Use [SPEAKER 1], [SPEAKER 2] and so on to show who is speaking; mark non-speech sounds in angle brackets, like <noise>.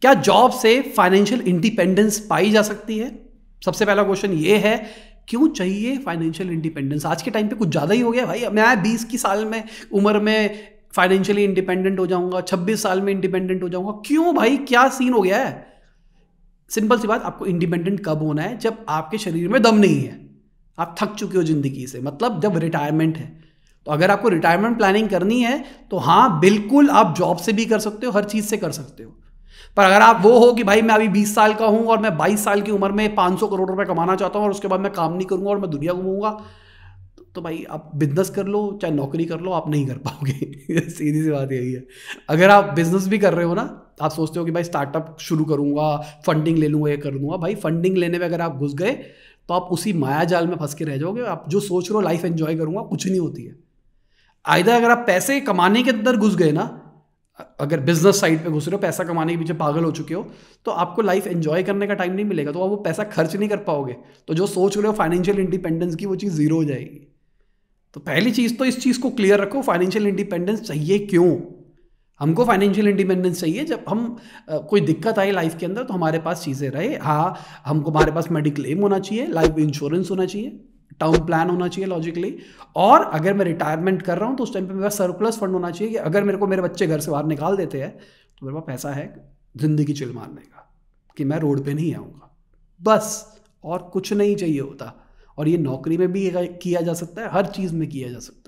[SPEAKER 1] क्या जॉब से financial independence पाई जा सकती है सबसे पहला क्वेश्चन ये है क्यों चाहिए फाइनेंशियल इंडिपेंडेंस आज के टाइम पे कुछ ज़्यादा ही हो गया भाई मैं बीस की साल में उम्र में फाइनेंशियली इंडिपेंडेंट हो जाऊंगा छब्बीस साल में इंडिपेंडेंट हो जाऊंगा क्यों भाई क्या सीन हो गया है सिंपल सी बात आपको इंडिपेंडेंट कब होना है जब आपके शरीर में दम नहीं है आप थक चुके हो ज़िंदगी से मतलब जब रिटायरमेंट है तो अगर आपको रिटायरमेंट प्लानिंग करनी है तो हाँ बिल्कुल आप जॉब से भी कर सकते हो हर चीज़ से कर सकते हो पर अगर आप वो हो कि भाई मैं अभी 20 साल का हूं और मैं 22 साल की उम्र में 500 करोड़ रुपए कमाना चाहता हूं और उसके बाद मैं काम नहीं करूंगा और मैं दुनिया घूमूंगा तो भाई आप बिजनेस कर लो चाहे नौकरी कर लो आप नहीं कर पाओगे <laughs> सीधी सी बात यही है अगर आप बिजनेस भी कर रहे हो ना आप सोचते हो कि भाई स्टार्टअप शुरू करूंगा फंडिंग ले लूँगा ये कर लूंगा भाई फंडिंग लेने में अगर आप घुस गए तो आप उसी माया जाल में फंस के रह जाओगे आप जो सोच रहे हो लाइफ एंजॉय करूंगा कुछ नहीं होती है आयदा अगर आप पैसे कमाने के अंदर घुस गए ना अगर बिजनेस साइड पे घुस रहे हो पैसा कमाने के पीछे पागल हो चुके हो तो आपको लाइफ एंजॉय करने का टाइम नहीं मिलेगा तो आप वो पैसा खर्च नहीं कर पाओगे तो जो सोच रहे हो फाइनेंशियल इंडिपेंडेंस की वो चीज़ ज़ीरो हो जाएगी तो पहली चीज़ तो इस चीज़ को क्लियर रखो फाइनेंशियल इंडिपेंडेंस चाहिए क्यों हमको फाइनेंशियल इंडिपेंडेंस चाहिए जब हम आ, कोई दिक्कत आए लाइफ के अंदर तो हमारे पास चीज़ें रहे हाँ हमको हमारे पास मेडिक्लेम होना चाहिए लाइफ इंश्योरेंस होना चाहिए टर्म प्लान होना चाहिए लॉजिकली और अगर मैं रिटायरमेंट कर रहा हूँ तो उस टाइम पर मेरा सरप्लस फंड होना चाहिए कि अगर मेरे को मेरे बच्चे घर से बाहर निकाल देते हैं तो मेरे पास पैसा है जिंदगी चिल मारने का कि मैं रोड पर नहीं आऊँगा बस और कुछ नहीं चाहिए होता और ये नौकरी में भी किया जा सकता है हर चीज़ में किया जा सकता है